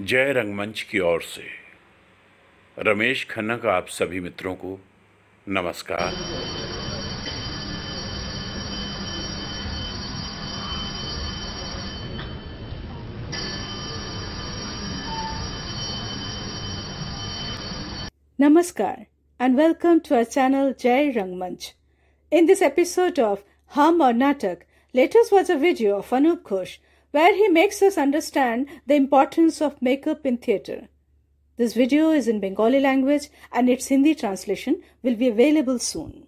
जय रंगमंच की ओर से रमेश खन्ना का आप सभी मित्रों को नमस्कार नमस्कार and welcome to our channel Jai Rangmanch in this episode of हम और नाटक latest was a video of Anup Ghosh where he makes us understand the importance of makeup in theatre. This video is in Bengali language and its Hindi translation will be available soon.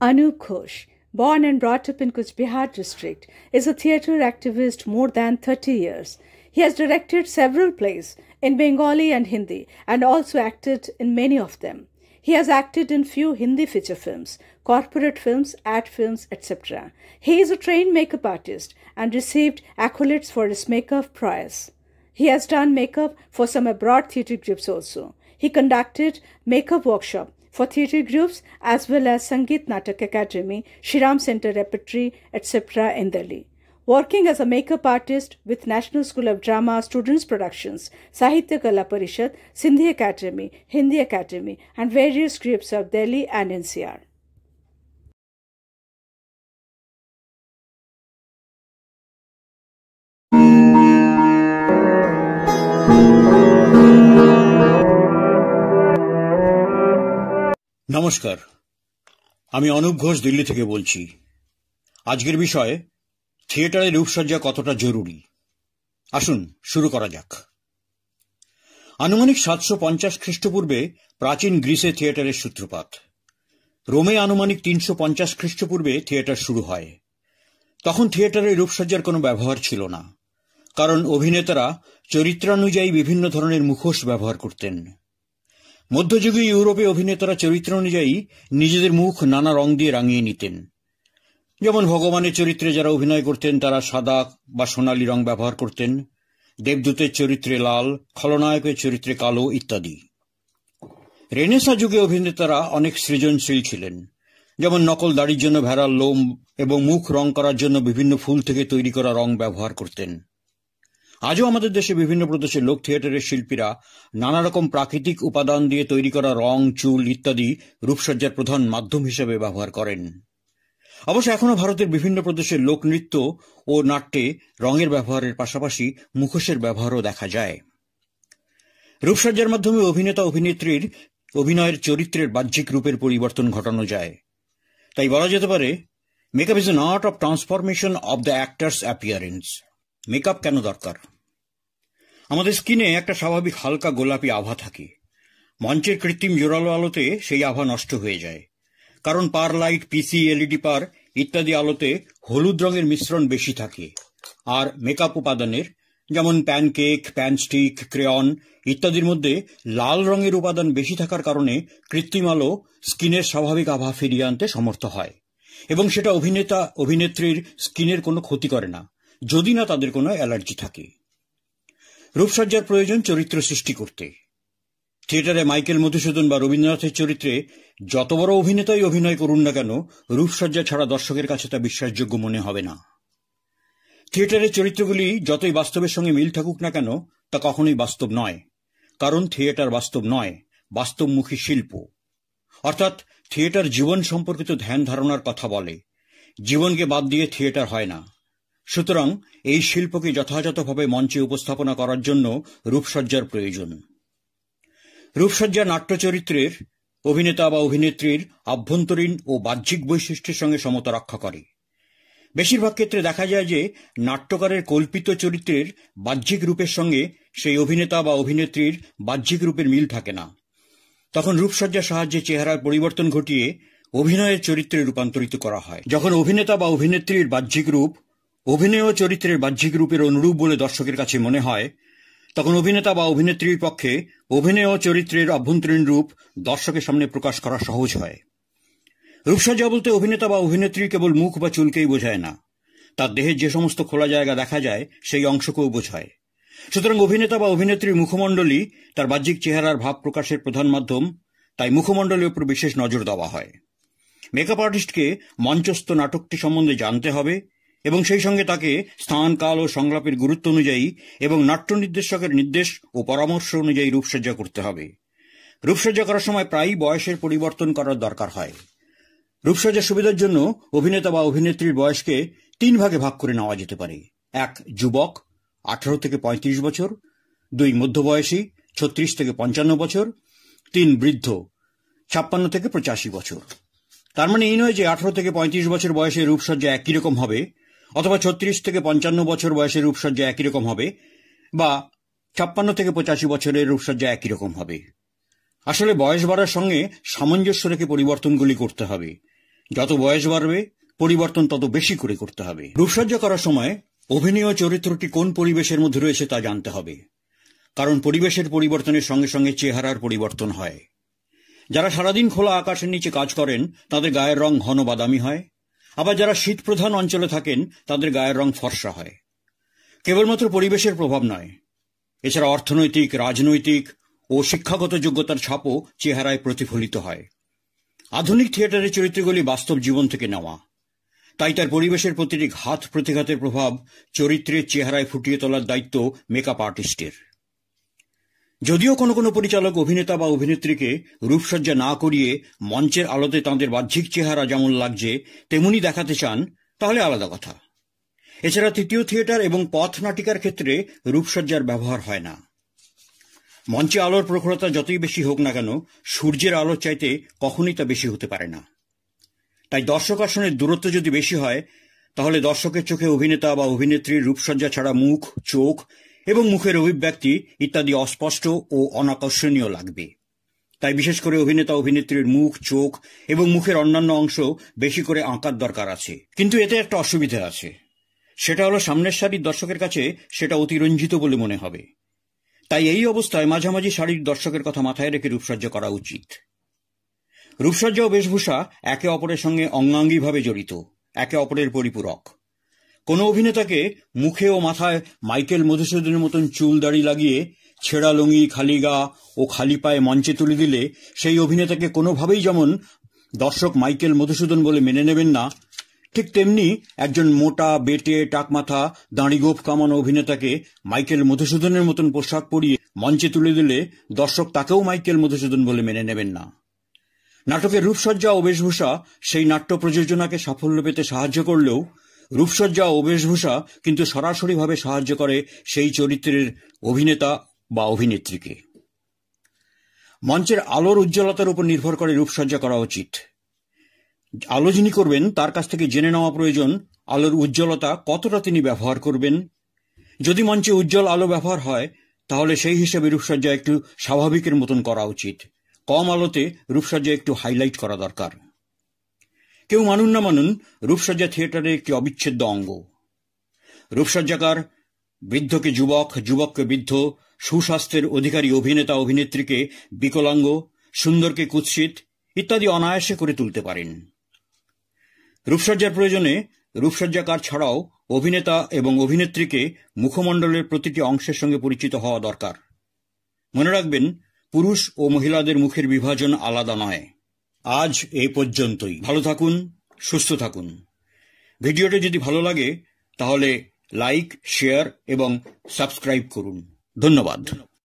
Anu Kosh, born and brought up in Kuchbihar district, is a theatre activist more than 30 years. He has directed several plays in Bengali and Hindi and also acted in many of them. He has acted in few Hindi feature films, corporate films, ad films, etc. He is a trained makeup artist and received accolades for his makeup prize. He has done makeup for some abroad theatre groups also. He conducted makeup workshop for theatre groups as well as Sangeet Natak Academy, Shiram Center Repertory, etc. in Delhi. working as a makeup artist with National School of Drama Students Productions, Sahitya Kala Parishad, Sindhi Academy, Hindi Academy, and various groups of Delhi and NCR. নমস্কার আমি অনুপ ঘোষ দিল্লি থেকে বলছি আজকের বিষয় থিয়েটারে রূপসজ্জা কতটা জরুরি আসুন শুরু করা যাক আনুমানিক সাতশো পঞ্চাশ খ্রিস্টপূর্বে প্রাচীন গ্রীসে থিয়েটারের সূত্রপাত রোমে আনুমানিক তিনশো পঞ্চাশ খ্রিস্টপূর্বে থিয়েটার শুরু হয় তখন থিয়েটারে রূপসজ্জার কোনো ব্যবহার ছিল না কারণ অভিনেতারা চরিত্রানুযায়ী বিভিন্ন ধরনের মুখোশ ব্যবহার করতেন মধ্যযুগীয় ইউরোপে অভিনেতারা চরিত্রানুযায়ী নিজেদের মুখ নানা রং দিয়ে রাঙিয়ে নিতেন যেমন ভগবানের চরিত্রে যারা অভিনয় করতেন তারা সাদা বা সোনালি রং ব্যবহার করতেন দেবদূতের চরিত্রে লাল খলনায়কের চরিত্রে কালো ইত্যাদি রেনেসা যুগে অভিনেতারা অনেক সৃজনশীল ছিলেন যেমন নকল দাড়ির জন্য ভেড়ার লোম এবং মুখ রং করার জন্য বিভিন্ন ফুল থেকে তৈরি করা রং ব্যবহার করতেন আজও আমাদের দেশে বিভিন্ন প্রদেশে লোক থিয়েটারের শিল্পীরা নানা রকম প্রাকৃতিক উপাদান দিয়ে তৈরি করা রং চুল ইত্যাদি রূপসজ্জার প্রধান মাধ্যম হিসেবে ব্যবহার করেন অবশ্য এখনও ভারতের বিভিন্ন প্রদেশের লোকনৃত্য ও নাট্যে রঙের ব্যবহারের পাশাপাশি মুখোশের ব্যবহারও দেখা যায় রূপসজ্জার মাধ্যমে অভিনেতা অভিনেত্রীর অভিনয়ের চরিত্রের বাহ্যিক রূপের পরিবর্তন ঘটানো যায় তাই বলা যেতে পারে makeup is not of transformation of the actor's appearance makeup কেন দরকার আমাদের স্কিনে একটা স্বাভাবিক হালকা গোলাপি আভা থাকে মঞ্চের কৃত্রিম জোরালো আলোতে সেই আভা নষ্ট হয়ে যায় কারণ পার লাইট পিসি এলইডি e পার ইত্যাদি আলোতে হলুদ রঙের মিশ্রণ বেশি থাকে আর মেকআপ উপাদানের যেমন প্যানকেক স্টিক ক্রেয়ন ইত্যাদির মধ্যে লাল রঙের উপাদান বেশি থাকার কারণে কৃত্রিম আলো স্কিনের স্বাভাবিক আভা ফিরিয়ে আনতে সমর্থ হয় এবং সেটা অভিনেতা অভিনেত্রীর স্কিনের কোনো ক্ষতি করে না যদি না তাদের কোনো অ্যালার্জি থাকে রূপসজ্জার প্রয়োজন চরিত্র সৃষ্টি করতে থিয়েটারে মাইকেল মধুসূদন বা রবীন্দ্রনাথের চরিত্রে যত বড় অভিনেতাই অভিনয় করুন না কেন রূপসজ্জা ছাড়া দর্শকের কাছে তা বিশ্বাসযোগ্য মনে হবে না থিয়েটারের চরিত্রগুলি যতই বাস্তবের সঙ্গে মিল থাকুক না কেন তা কখনোই বাস্তব নয় কারণ থিয়েটার বাস্তব নয় বাস্তবমুখী শিল্প অর্থাৎ থিয়েটার জীবন সম্পর্কিত ধ্যান ধারণার কথা বলে জীবনকে বাদ দিয়ে থিয়েটার হয় না সুতরাং এই শিল্পকে যথাযথভাবে মঞ্চে উপস্থাপনা করার জন্য রূপসজ্জার প্রয়োজন রূপসজ্জা নাট্যচরিত্রের অভিনেতা বা অভিনেত্রীর আভ্যন্তরীণ ও বাহ্যিক বৈশিষ্ট্যের সঙ্গে সমতা রক্ষা করে বেশিরভাগ ক্ষেত্রে দেখা যায় যে নাট্যকারের কল্পিত চরিত্রের বাহ্যিক রূপের সঙ্গে সেই অভিনেতা বা অভিনেত্রীর বাহ্যিক রূপের মিল থাকে না তখন রূপসজ্জার সাহায্যে চেহারার পরিবর্তন ঘটিয়ে অভিনয়ের চরিত্রে রূপান্তরিত করা হয় যখন অভিনেতা বা অভিনেত্রীর বাহ্যিক রূপ অভিনয় চরিত্রের বাহ্যিক রূপের অনুরূপ বলে দর্শকের কাছে মনে হয় তখন অভিনেতা বা অভিনেত্রীর পক্ষে অভিনয় ও চরিত্রের অভ্যন্তরীণ রূপ দর্শকের সামনে প্রকাশ করা সহজ হয় রূপসজ্জা বলতে অভিনেতা বা অভিনেত্রী কেবল মুখ বা চুলকেই বোঝায় না তার দেহের যে সমস্ত খোলা জায়গা দেখা যায় সেই অংশকেও বোঝায় সুতরাং অভিনেতা বা অভিনেত্রীর মুখমণ্ডলী তার বাহ্যিক চেহারার ভাব প্রকাশের প্রধান মাধ্যম তাই মুখমণ্ডলের উপর বিশেষ নজর দেওয়া হয় মেকআপ আর্টিস্টকে মঞ্চস্থ নাটকটি সম্বন্ধে জানতে হবে এবং সেই সঙ্গে তাকে স্থান কাল ও সংলাপের গুরুত্ব অনুযায়ী এবং নাট্য নির্দেশকের নির্দেশ ও পরামর্শ অনুযায়ী রূপসজ্জা করতে হবে রূপসজ্জা করার সময় প্রায়ই বয়সের পরিবর্তন করার দরকার হয় রূপসজ্জা সুবিধার জন্য অভিনেতা বা অভিনেত্রীর বয়সকে তিন ভাগে ভাগ করে নেওয়া যেতে পারে এক যুবক আঠারো থেকে পঁয়ত্রিশ বছর দুই মধ্যবয়সী ছত্রিশ থেকে পঞ্চান্ন বছর তিন বৃদ্ধ ছাপ্পান্ন থেকে পঁচাশি বছর তার মানে এই নয় যে আঠারো থেকে পঁয়ত্রিশ বছর বয়সে রূপসজ্জা একই রকম হবে অথবা ছত্রিশ থেকে পঞ্চান্ন বছর বয়সের রূপসজ্জা একই রকম হবে বা ছাপ্পান্ন থেকে পঁচাশি বছরের রূপসজ্জা একই রকম হবে আসলে বয়স বাড়ার সঙ্গে সামঞ্জস্য রেখে পরিবর্তনগুলি করতে হবে যত বয়স বাড়বে পরিবর্তন তত বেশি করে করতে হবে রূপসজ্জা করার সময় অভিনয় চরিত্রটি কোন পরিবেশের মধ্যে রয়েছে তা জানতে হবে কারণ পরিবেশের পরিবর্তনের সঙ্গে সঙ্গে চেহারার পরিবর্তন হয় যারা সারাদিন খোলা আকাশের নিচে কাজ করেন তাদের গায়ের রং ঘন বাদামি হয় আবার যারা শীতপ্রধান অঞ্চলে থাকেন তাদের গায়ের রং ফর্সা হয় কেবলমাত্র পরিবেশের প্রভাব নয় এছাড়া অর্থনৈতিক রাজনৈতিক ও শিক্ষাগত যোগ্যতার ছাপও চেহারায় প্রতিফলিত হয় আধুনিক থিয়েটারের চরিত্রগুলি বাস্তব জীবন থেকে নেওয়া তাই তার পরিবেশের প্রতিটি ঘাত প্রতিঘাতের প্রভাব চরিত্রের চেহারায় ফুটিয়ে তোলার দায়িত্ব মেকআপ আর্টিস্টের যদিও কোনো কোনো পরিচালক অভিনেতা বা অভিনেত্রীকে রূপসজ্জা না করিয়ে মঞ্চের আলোতে তাঁদের বাহ্যিক চেহারা যেমন লাগছে তেমনি দেখাতে চান তাহলে আলাদা কথা এছাড়া তৃতীয় থিয়েটার এবং পথ নাটিকার ক্ষেত্রে রূপসজ্জার ব্যবহার হয় না মঞ্চে আলোর প্রখরতা যতই বেশি হোক না কেন সূর্যের আলোর চাইতে কখনই তা বেশি হতে পারে না তাই দর্শক আসনের দূরত্ব যদি বেশি হয় তাহলে দর্শকের চোখে অভিনেতা বা অভিনেত্রীর রূপসজ্জা ছাড়া মুখ চোখ এবং মুখের অভিব্যক্তি ইত্যাদি অস্পষ্ট ও অনাকর্ষণীয় লাগবে তাই বিশেষ করে অভিনেতা অভিনেত্রীর মুখ চোখ এবং মুখের অন্যান্য অংশ বেশি করে আঁকার দরকার আছে কিন্তু এতে একটা অসুবিধা আছে সেটা হলো সামনের সারির দর্শকের কাছে সেটা অতিরঞ্জিত বলে মনে হবে তাই এই অবস্থায় মাঝামাঝি শাড়ির দর্শকের কথা মাথায় রেখে রূপসজ্জা করা উচিত রূপসজ্জা ও বেশভূষা একে অপরের সঙ্গে অঙ্গাঙ্গিভাবে জড়িত একে অপরের পরিপূরক কোনো অভিনেতাকে মুখে ও মাথায় মাইকেল মধুসূদনের মতন চুল দাড়ি লাগিয়ে ছেঁড়া লুঙ্গি খালি গা ও খালি পায়ে মঞ্চে তুলে দিলে সেই অভিনেতাকে কোনোভাবেই যেমন দর্শক মাইকেল মধুসূদন বলে মেনে নেবেন না ঠিক তেমনি একজন মোটা বেটে টাকমাথা দাঁড়িগোপ কামানো অভিনেতাকে মাইকেল মধুসূদনের মতন পোশাক পরিয়ে মঞ্চে তুলে দিলে দর্শক তাকেও মাইকেল মধুসূদন বলে মেনে নেবেন না নাটকের রূপসজ্জা ও বেশভূষা সেই নাট্য প্রযোজনাকে সাফল্য পেতে সাহায্য করলেও রূপসজ্জা ও বেশভূষা কিন্তু সরাসরিভাবে সাহায্য করে সেই চরিত্রের অভিনেতা বা অভিনেত্রীকে মঞ্চের আলোর উজ্জ্বলতার উপর নির্ভর করে রূপসজ্জা করা উচিত আলো যিনি করবেন তার কাছ থেকে জেনে নেওয়া প্রয়োজন আলোর উজ্জ্বলতা কতটা তিনি ব্যবহার করবেন যদি মঞ্চে উজ্জ্বল আলো ব্যবহার হয় তাহলে সেই হিসেবে রূপসজ্জা একটু স্বাভাবিকের মতন করা উচিত কম আলোতে রূপসজ্জা একটু হাইলাইট করা দরকার কেউ মানুন না মানুন রূপসজ্জা থিয়েটারের একটি অবিচ্ছেদ্য অঙ্গ রূপসজ্জাকার বৃদ্ধকে যুবক যুবককে বৃদ্ধ সুস্বাস্থ্যের অধিকারী অভিনেতা অভিনেত্রীকে বিকলাঙ্গ সুন্দরকে কুৎসিত ইত্যাদি অনায়াসে করে তুলতে পারেন রূপসজ্জার প্রয়োজনে রূপসজ্জাকার ছাড়াও অভিনেতা এবং অভিনেত্রীকে মুখমণ্ডলের প্রতিটি অংশের সঙ্গে পরিচিত হওয়া দরকার মনে রাখবেন পুরুষ ও মহিলাদের মুখের বিভাজন আলাদা নয় আজ এ পর্যন্তই ভালো থাকুন সুস্থ থাকুন ভিডিওটি যদি ভালো লাগে তাহলে লাইক শেয়ার এবং সাবস্ক্রাইব করুন ধন্যবাদ